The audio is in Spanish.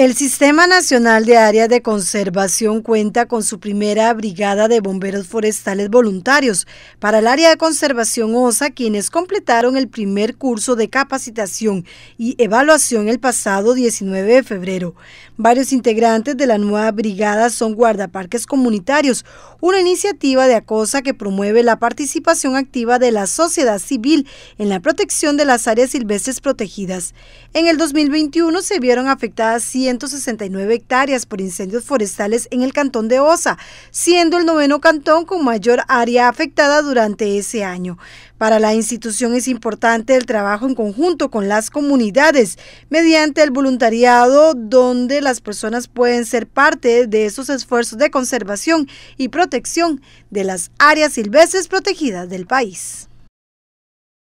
El Sistema Nacional de Áreas de Conservación cuenta con su primera brigada de bomberos forestales voluntarios para el área de conservación OSA, quienes completaron el primer curso de capacitación y evaluación el pasado 19 de febrero. Varios integrantes de la nueva brigada son guardaparques comunitarios, una iniciativa de acosa que promueve la participación activa de la sociedad civil en la protección de las áreas silvestres protegidas. En el 2021 se vieron afectadas 100 169 hectáreas por incendios forestales en el cantón de Osa, siendo el noveno cantón con mayor área afectada durante ese año. Para la institución es importante el trabajo en conjunto con las comunidades mediante el voluntariado donde las personas pueden ser parte de esos esfuerzos de conservación y protección de las áreas silvestres protegidas del país.